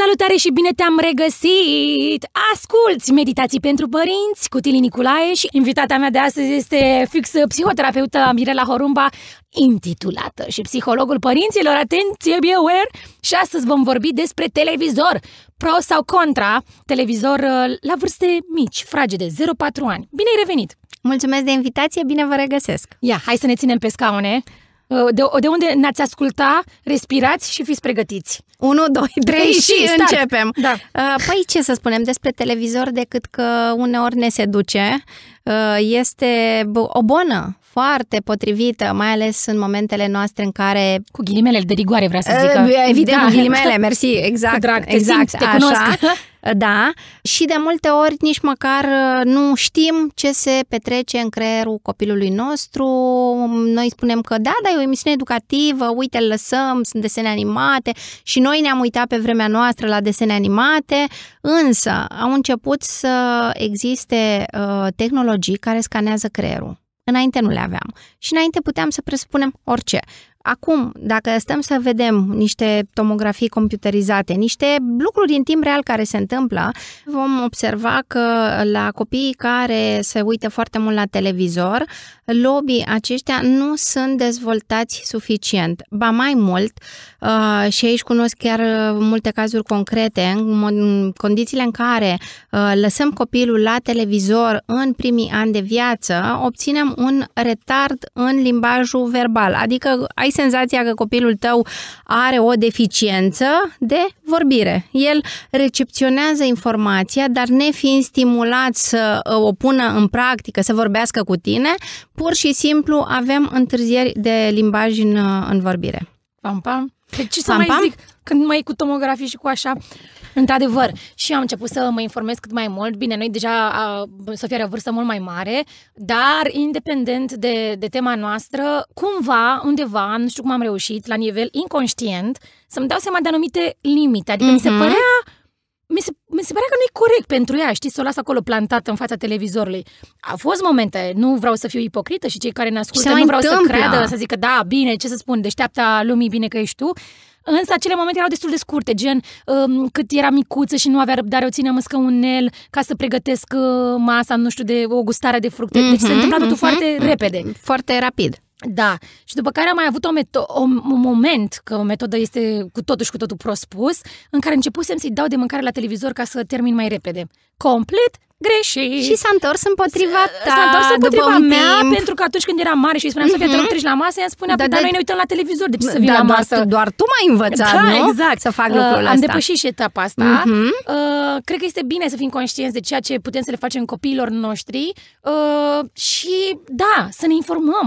Salutare și bine te-am regăsit! Asculți Meditații pentru Părinți cu Tili Niculae și invitata mea de astăzi este fix psihoterapeută Mirela Horumba, intitulată și psihologul părinților, atenție, be aware! Și astăzi vom vorbi despre televizor, pro sau contra, televizor uh, la vârste mici, fragede, 0-4 ani. Bine ai revenit! Mulțumesc de invitație, bine vă regăsesc! Ia, hai să ne ținem pe scaune! Uh, de, de unde ne-ați asculta, respirați și fiți pregătiți. 1, 2, 3 și start. începem. Da. Uh, păi ce să spunem despre televizor decât că uneori ne seduce. Uh, este o bonă foarte potrivită, mai ales în momentele noastre în care... Cu ghilimele de rigoare, vreau să zic. Evident, da. ghilimele, mersi, exact. Cu drag, te exact, simt, te cunosc. așa da, și de multe ori nici măcar uh, nu știm ce se petrece în creierul copilului nostru. Noi spunem că da, da, e o emisiune educativă, uite, îl lăsăm, sunt desene animate și noi ne-am uitat pe vremea noastră la desene animate, însă au început să existe uh, tehnologii care scanează creierul. Înainte nu le aveam. Și înainte puteam să presupunem orice. Acum, dacă stăm să vedem niște tomografii computerizate, niște lucruri din timp real care se întâmplă, vom observa că la copiii care se uită foarte mult la televizor, lobii aceștia nu sunt dezvoltați suficient. Ba mai mult, uh, și aici cunosc chiar uh, multe cazuri concrete, în condițiile în care uh, lăsăm copilul la televizor în primii ani de viață, obținem un retard în limbajul verbal, adică ai senzația că copilul tău are o deficiență de vorbire. El recepționează informația, dar fiind stimulat să uh, o pună în practică, să vorbească cu tine, pur și simplu avem întârzieri de limbaj în, uh, în vorbire. Pam, pam. Deci ce pam, să mai pam? zic când mai e cu tomografii și cu așa? Într-adevăr, și am început să mă informez cât mai mult. Bine, noi deja, a, Sofia are o vârstă mult mai mare, dar independent de, de tema noastră, cumva, undeva, nu știu cum am reușit, la nivel inconștient, să-mi dau seama de anumite limite. Adică mm-hmm. mi se mhm. părea mi se, mi se părea că nu e corect pentru ea, știi, să o las acolo plantată în fața televizorului. A fost momente, nu vreau să fiu ipocrită și cei care ne ascultă nu vreau întâmplă. să creadă, să zică, da, bine, ce să spun, deșteapta lumii, bine că ești tu. Însă acele momente erau destul de scurte, gen um, cât era micuță și nu avea răbdare, o măscă un el ca să pregătesc uh, masa, nu știu, de o gustare de fructe. Mm-hmm, deci se mhm, întâmpla totul mm-hmm, foarte mm-hmm. repede. Foarte rapid. Da. Și după care am mai avut o meto- o, un moment, că o metodă este cu totul și cu totul prospus, în care începusem să-i dau de mâncare la televizor ca să termin mai repede. Complet greșit. Și s-a întors împotriva ta. S-a întors împotriva mea, timp. pentru că atunci când eram mare și îi spuneam mm-hmm. să fie te rog, mhm. treci la masă, ea îmi spunea, da, păi, dar da. noi ne uităm la televizor, de ce să vii da, la masă? Doar, doar tu m-ai învățat, da, nu? exact. Să fac lucrul uh, ăsta. Am depășit și etapa asta. Mm-hmm. Uh, cred că este bine să fim conștienți de ceea ce putem să le facem copiilor noștri uh, și, da, să ne informăm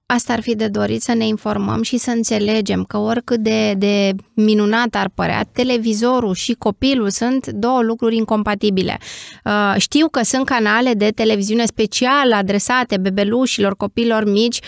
Asta ar fi de dorit să ne informăm și să înțelegem că oricât de, de minunat ar părea, televizorul și copilul sunt două lucruri incompatibile. Uh, știu că sunt canale de televiziune special adresate bebelușilor, copilor mici.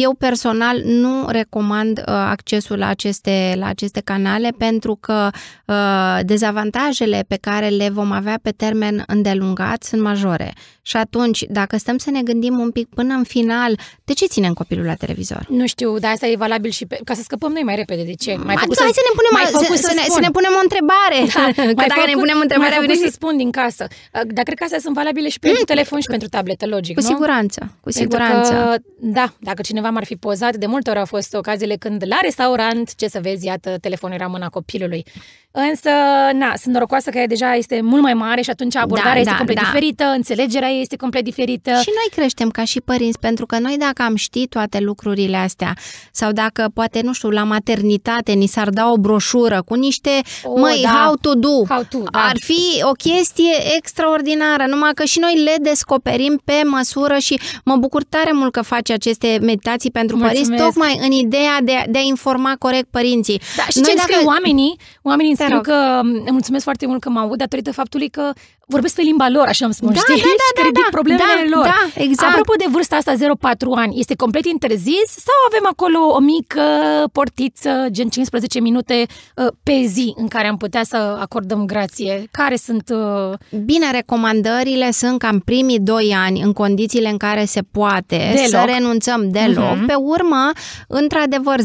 Eu personal nu recomand uh, accesul la aceste, la aceste canale pentru că uh, dezavantajele pe care le vom avea pe termen îndelungat sunt majore. Și atunci, dacă stăm să ne gândim un pic până în final, de ce ținem copilul la televizor. Nu știu, dar asta e valabil și pe, ca să scăpăm noi mai repede de ce. Mai făcut da, hai să, să ne punem, mai făcut să, să, ne, să ne punem o întrebare. Da, dacă făcut, ne punem întrebare, mai să spun din casă. Ă, dar cred că astea sunt valabile și pentru mm. telefon și pentru tabletă, logic, Cu nu? siguranță, cu siguranță. Că, da, dacă cineva m-ar fi pozat, de multe ori au fost ocaziile când la restaurant, ce să vezi, iată, telefonul era mâna copilului. Însă, na, sunt norocoasă că ea deja este mult mai mare și atunci abordarea da, este da, complet da. diferită, înțelegerea este complet diferită. Și noi creștem ca și părinți, pentru că noi dacă am ști toate toate lucrurile astea. Sau dacă, poate, nu știu, la maternitate ni s-ar da o broșură cu niște, o, măi, da. how to do. How to, da. Ar fi o chestie extraordinară, numai că și noi le descoperim pe măsură și mă bucur tare mult că faci aceste meditații pentru Mulțumesc. părinți, tocmai în ideea de, de a informa corect părinții. Da, și noi ce dacă... scriu oamenii? Oamenii mm, îmi scriu că mulțumesc foarte mult că mă aud datorită faptului că vorbesc pe limba lor, așa am spus, da, știi? Da, da, și ridic da, da, problemele da, lor. Da, exact. Apropo de vârsta asta, 0-4 ani, este complet interzis sau avem acolo o mică portiță, gen 15 minute uh, pe zi în care am putea să acordăm grație? Care sunt... Uh, Bine, recomandările sunt ca în primii 2 ani, în condițiile în care se poate, deloc. să renunțăm deloc. Uh-huh. Pe urmă, într-adevăr,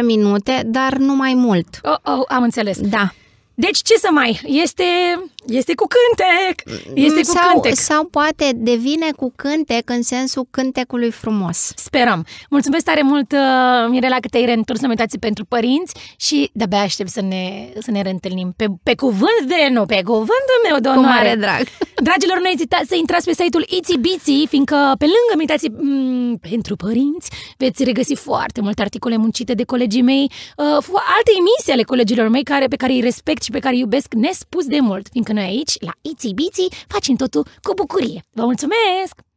10-15 minute, dar nu mai mult. Oh, oh, am înțeles. Da. Deci ce să mai? Este, este cu cântec! Este cu sau, cântec! Sau poate devine cu cântec în sensul cântecului frumos. Sperăm! Mulțumesc tare mult, uh, Mirela, că te-ai reîntors în pentru părinți și de-abia aștept să ne, să ne reîntâlnim. Pe, pe cuvânt de nu, pe cuvânt meu de onoare. Cu mare drag. Dragilor, nu ezitați să intrați pe site-ul Itibiti, fiindcă pe lângă meditații m- mm, pentru părinți veți regăsi foarte multe articole muncite de colegii mei, uh, alte emisii ale colegilor mei care, pe care îi respect și pe care îi iubesc nespus de mult, fiindcă noi aici, la Itibiti facem totul cu bucurie. Vă mulțumesc!